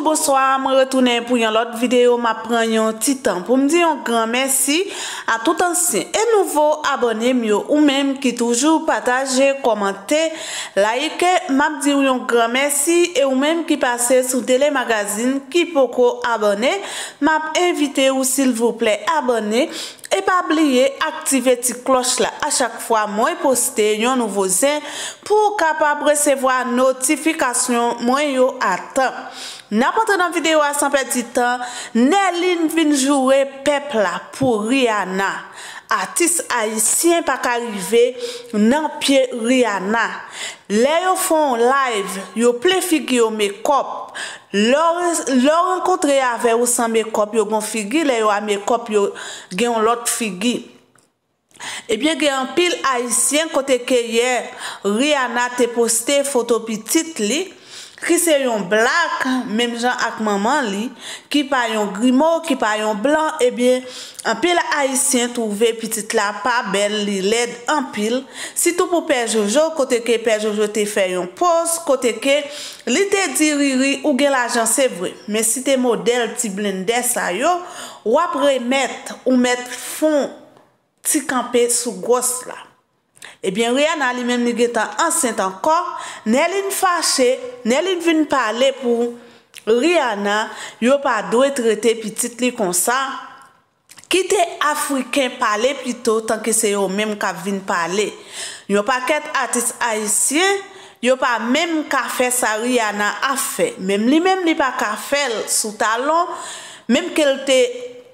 Bonsoir, mwen retounen pou yon lot videyo Mwen pren yon titan pou mdi yon gran mersi A tout ansin E nouvo abonem yo Ou menm ki toujou pataje, komante Like, mwenm di yon gran mersi E ou menm ki pase Sou telemagazin ki poko abonem Mwenm evite ou sil vouple Abonem E pa bliye aktive ti kloch la A chak fwa mwen poste yon nouvo zin Pou kapap resevo A notifikasyon mwen yo atan Na pote nan videyo asan pe ditan, ne lin vin jure pepla pou Rihanna. Atis Aisyen pa ka rive nan pie Rihanna. Le yo fon live, yo ple figi yo mekop. Le renkontre ya ve ou san mekop, yo bon figi le yo a mekop, yo gen yon lot figi. Ebyen gen an pil Aisyen kote keye Rihanna te poste foto pi titli. Ki se yon blak, mem jan ak maman li, ki pa yon grimo, ki pa yon blan, ebyen, anpil aisyen tou ve pitit la pa bel li led anpil. Si tou pou pe jojo, kote ke pe jojo te fe yon pos, kote ke li te diriri ou gen la jan se vwe. Men si te model ti blindes a yo, wapre met ou met fon ti kampe sou gos la. Ebyen Rihanna li menm li getan anseint ankor, ne li fache, ne li vin pale pou Rihanna, yo pa do etrete pitit li konsan, kite Afriken pale plito, tanke se yo menm ka vin pale. Yo pa ket atis aisyen, yo pa menm ka fe sa Rihanna a fe, menm li menm li pa ka fel sou talon, menm ke lte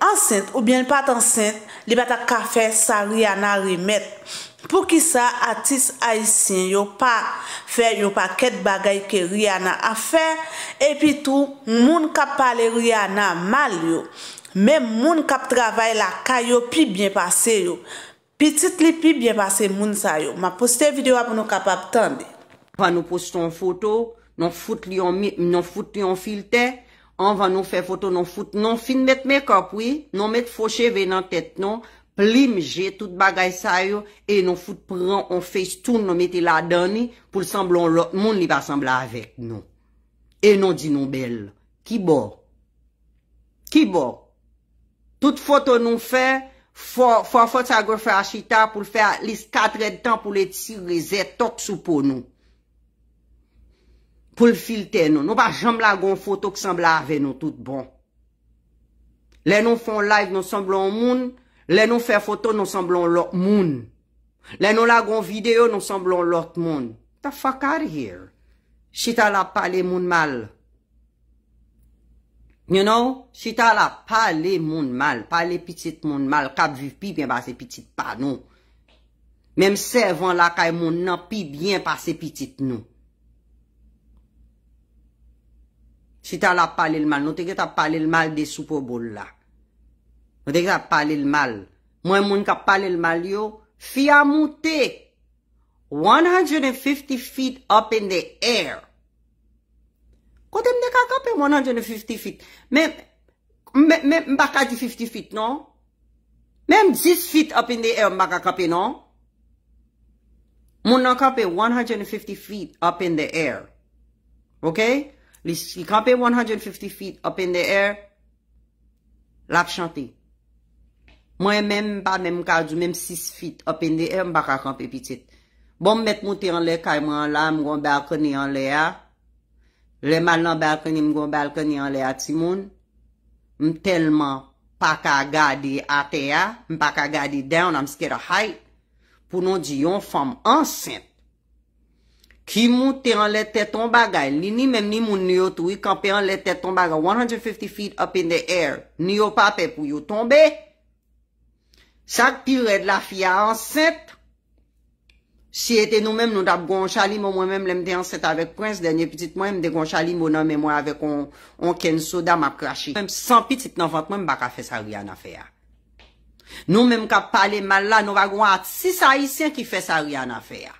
anseint ou bien pat anseint, li pa ta ka fe sa Rihanna rimet. Pou ki sa, atis aysin yo pa fe, yo pa ket bagay ke riyana a fe. E pi tou, moun kap pale riyana mal yo. Men moun kap travay la ka yo, pi bien pase yo. Pi tit li pi bien pase moun sa yo. Ma poste video ap nou kap ap tende. Wan nou poste yon foto, non foute yon filte. Wan nou fe foto, non foute. Non fin met mekap, oui. Non met foshe ve nan tete, non. plim je tout bagay say yo, e nou foute pran, on fey stoun nou mette la dani, pou l'semblon lò, moun li pa sembla avek nou, e nou di nou bel, ki bo, ki bo, tout fote nou fe, fò, fò fote sa go fò a chita, pou l'fe a lis 4 ed tan, pou lè ti rezet, tok sou pou nou, pou l'filte nou, nou pa jambla goun fote, ou kè sembla avek nou, tout bon, lè nou foun live, nou semblon moun, Lè nou fè foto nou semblon lòt moun. Lè nou lagon video nou semblon lòt moun. Ta faka out here. Si ta la pale moun mal. You know? Si ta la pale moun mal. Pale pitit moun mal. Kab ju pi bien pase pitit pa nou. Mem sevan la kay moun nan pi bien pase pitit nou. Si ta la pale l mal. Nou teke ta pale l mal de sou po bol la. Mwen dek sa pale l mal. Mwen moun ka pale l mal yo. Fia mouti. 150 feet up in the air. Kote mne ka kape 150 feet. Men mbaka di 50 feet non. Men 10 feet up in the air mbaka kape non. Moun nan kape 150 feet up in the air. Ok. Li si kape 150 feet up in the air. Lap chantey. Mwen men mpap men mkajou men msis fit up in de air eh, mpaka kampe pitit. Bon mwen met mwote an le kay mwen an la ah. mwen balkani an le a. Ah, le man nan balkani mwen balkani an le a timoun. M telman pakagadi ate ya. Ah. M pakagadi down am skede hay. Pounon di yon fom ansen. Ki mwote an le teton bagay. Li ni men ni mwote ni yo tou i kampe an le teton bagay. 150 feet up in the air. Ni yo pape pou yo tombe. Sak pi red la fia anset, si ete nou men nou tap gon chali, mwen mwen mwen lem de anset avek prens, denye petit mwen mwen de gon chali, mwen anmen mwen avek on ken sodam ap krashi. Sampit si te nanfant mwen baka fe sarian afea. Nou men mwen kap pale mal la, nou va gwan ati sisa isyen ki fe sarian afea.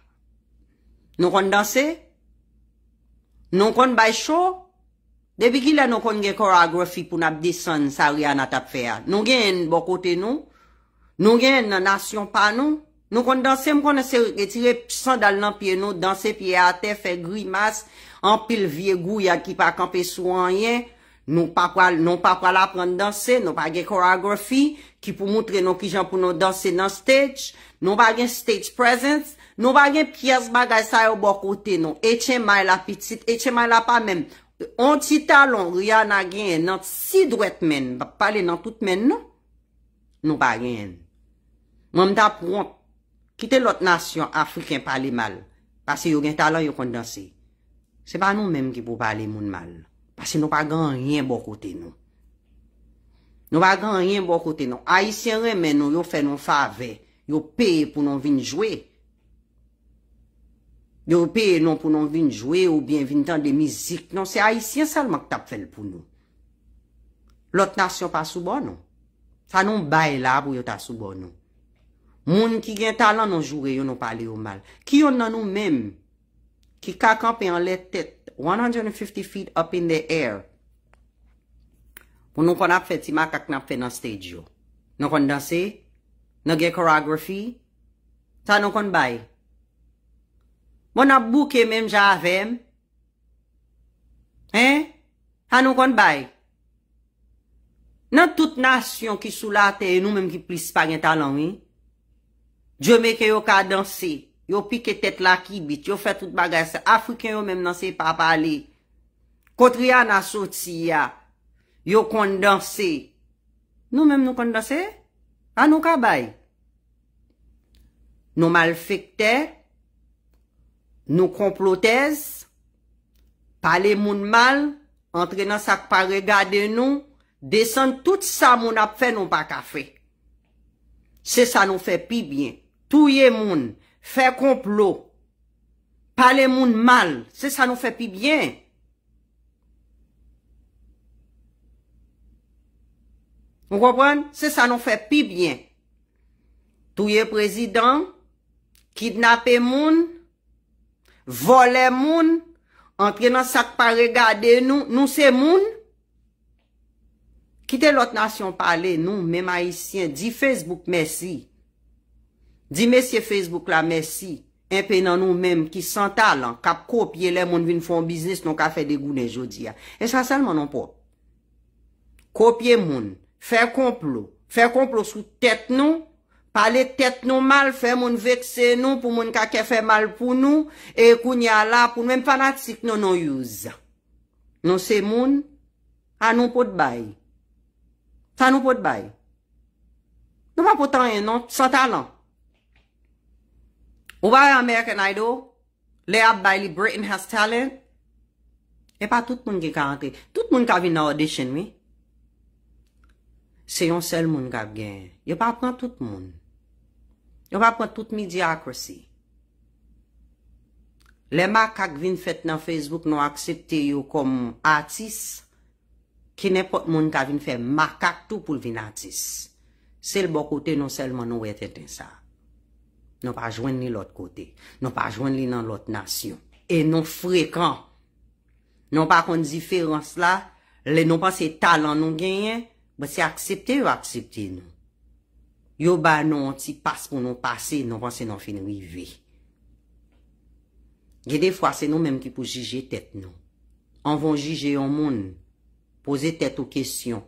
Nou kon danse, nou kon bay sho, debi ki la nou kon gen koreografi pou nap dison sarian atapfea. Nou gen en bokote nou, Nou gen nanasyon pa nou. Nou kon danse mwen kon anse etire sandal nan piye nou. Danse piye ate, fe gri mas. Anpil vie gou ya ki pa kanpe sou an yen. Nou pa kwa la pran danse. Nou pa gen koreografi. Ki pou moutre nou ki jan pou nou danse nan stage. Nou pa gen stage presence. Nou pa gen piyes bagay sa yo bokote nou. Eche may la pitit, eche may la pa men. On ti talon, riyan a gen nan si dret men. Ba pale nan tout men non? nou. Nou pa gen. Mamda pou an, kite lot nasyon Afriken pale mal, pasi yo gen talan yo kondansi. Se pa nou menm ki pou pale moun mal, pasi nou pa gran ryen bo kote nou. Nou pa gran ryen bo kote nou. Aisyen remen nou yo fe nou fave, yo peye pou nou vinjwe. Yo peye nou pou nou vinjwe ou binvin tan de mizik nou. Se aisyen salman ki tap fel pou nou. Lot nasyon pa sou bon nou. Sa nou bay la pou yo ta sou bon nou. Moun ki gen talan nou jure, yon nou pale ou mal. Kiyon nan nou mem, ki kak anpe an let tete, 150 feet up in the air, pou nou kon ap fè ti mak ak nan fè nan stèdi yo. Nan kon danse, nan gen koreografi, sa nou kon bay. Bon nan bouke mem javèm, ha nou kon bay. Nan tout nasyon ki sou la tè, nou mem ki plis pa gen talan mi, Djo meke yo ka danse, yo pike tet laki bit, yo fe tout bagay se. Afriken yo menm nan se pa pale. Kotriya nan sot si ya, yo kon danse. Nou menm nou kon danse? An ah, nou ka bay? Nou mal fèk te, nou kon plotez, pale moun mal, entre nan sak pa regade nou, desen tout sa moun ap fè nou pa ka fè. Se sa nou fè pi byen. Touye moun, fè komplo, pale moun mal, se sa nou fè pi bien. Moun kompren, se sa nou fè pi bien. Touye prezidant, kidnapé moun, vole moun, anpye nan sak pa regade nou, nou se moun. Kite lot nasyon pale nou, me maisyen, di Facebook mesi. Di mesye Facebook la, mersi. En pe nan nou menm ki santa lan, kap kopye le moun vin fon bisnis nou ka fe degounen jodi ya. En sa salman nou po. Kopye moun, fe komplo. Fe komplo sou tèt nou, pale tèt nou mal, fe moun vekse nou pou moun kake fe mal pou nou, e koun ya la pou mwen panatik nou nou youza. Nou se moun, an nou pot bay. San nou pot bay. Nou pa pot an yen nou, santa lan. Ou ba yon American Idol? Le ap bay li Britain has talent? E pa tout moun ki kante. Tout moun ki avin na audition mi. Se yon sel moun ki ap gen. Yo pa kon tout moun. Yo pa kon tout mediocracy. Le makak vin fet nan Facebook nou aksepte yo kom artist. Ki ne pot moun ki avin fet makak tou pou vin artist. Sel bokote nou sel moun nou wet eten sa. Nou pa jwenn li lout kote, nou pa jwenn li nan lout nasyon. E nou frekwant, nou pa kon diferans la, le nou pa se talan nou genyen, ba se aksepte ou aksepte nou. Yo ba nou an ti pas pou nou pase, nou pa se nou fin rivi. Gede fwa se nou menm ki pou jije tet nou. An von jije yon moun, pose tet ou kesyon,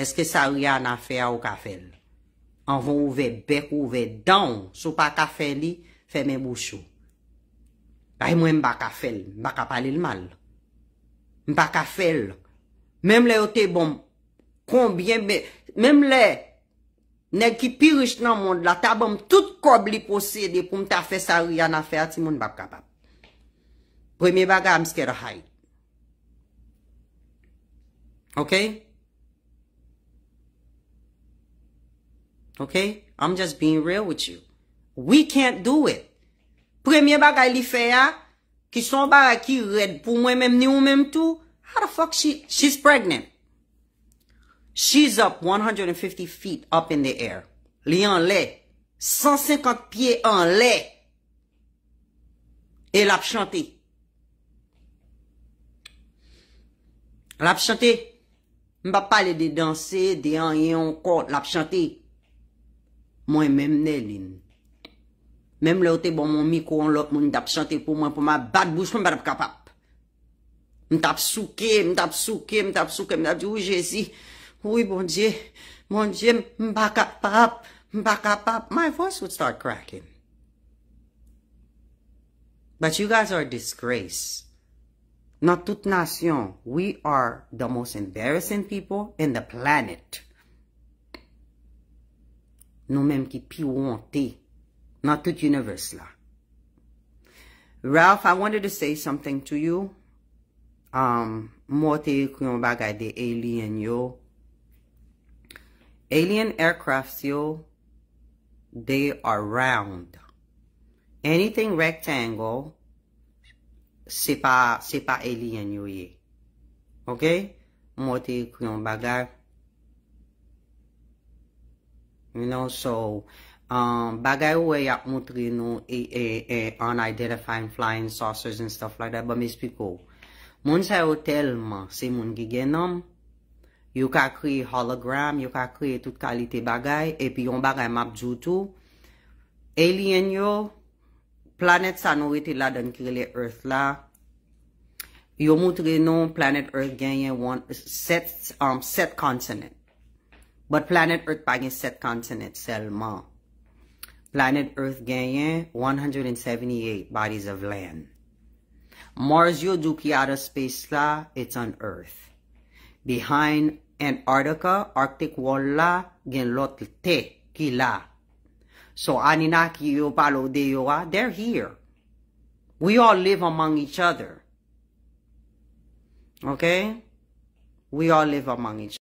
eske sa ria nan fe a ou ka fel? An von ouve bek ouve don sou pa ka fè li fè men bouchou. Ay e mwen mba ka fèl, mba ka palil mal. Mba ka fèl. Mem le yo te bom konbyen be. Mem le neg ki pirish nan mond la ta bom tout kob li posède pou mta fè sa riyan a fè ati moun mba ka bap. Premye baga amske rhaj. Ok? Ok? Ok? I'm just being real with you. We can't do it. Premye bagay li fe ya, ki son bagay ki red pou mwen menm ni ou menm tou, how the fuck she, she's pregnant. She's up 150 feet up in the air. Li an le. 150 pie an le. E lap chante. Lap chante. Mba pale de danse, de an yon kote. Lap chante. Mwen men men ne lin. Men men leote bon mwen mikou an lot mwen mwen tap chante pou mwen pou mwen bat bous pou mwen bat kapap. Mwen tap souke, mwen tap souke, mwen tap souke, mwen tap souke, mwen tap souke. Ou jezi, ou bon die, bon die, mwen pa kapap, mwen pa kapap. My voice would start cracking. But you guys are disgrace. Non tout nation, we are the most embarrassing people in the planet. Nou menm ki pi wante. Nan tout universe la. Ralph, I wanted to say something to you. Um, Mwote yon bagay de alien yo. Alien aircraft yo, they are round. Anything rectangle, se pa alien yo ye. Mwote yon bagay de You know, so, um, bagay ou wey ap moutri nou e unidentify e, e, flying saucers and stuff like that. Ba mis piko. Moun sa yo telman, se moun gi gen nam. Yo ka kri hologram, yo ka kri tout kalite bagay. Epi yon bagay map zoutou. Alien yo, planet sa nou iti la den kri le earth la. Yo moutri nou planet earth gen yen um, set continent. But planet Earth pa set continent selma. Planet Earth gagne 178 bodies of land. Mars yung do outer space la, it's on Earth. Behind Antarctica, Arctic wall la, gen lot te ki So Aninaki yo palo de yo ah, they're here. We all live among each other. Okay? We all live among each other.